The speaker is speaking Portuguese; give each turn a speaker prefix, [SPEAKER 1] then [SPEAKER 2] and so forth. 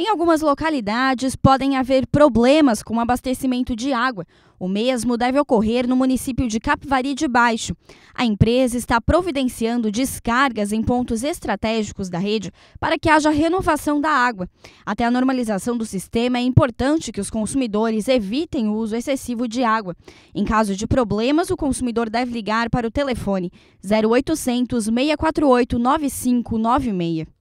[SPEAKER 1] Em algumas localidades, podem haver problemas com o abastecimento de água. O mesmo deve ocorrer no município de Capivari de Baixo. A empresa está providenciando descargas em pontos estratégicos da rede para que haja renovação da água. Até a normalização do sistema, é importante que os consumidores evitem o uso excessivo de água. Em caso de problemas, o consumidor deve ligar para o telefone 0800 648 9596.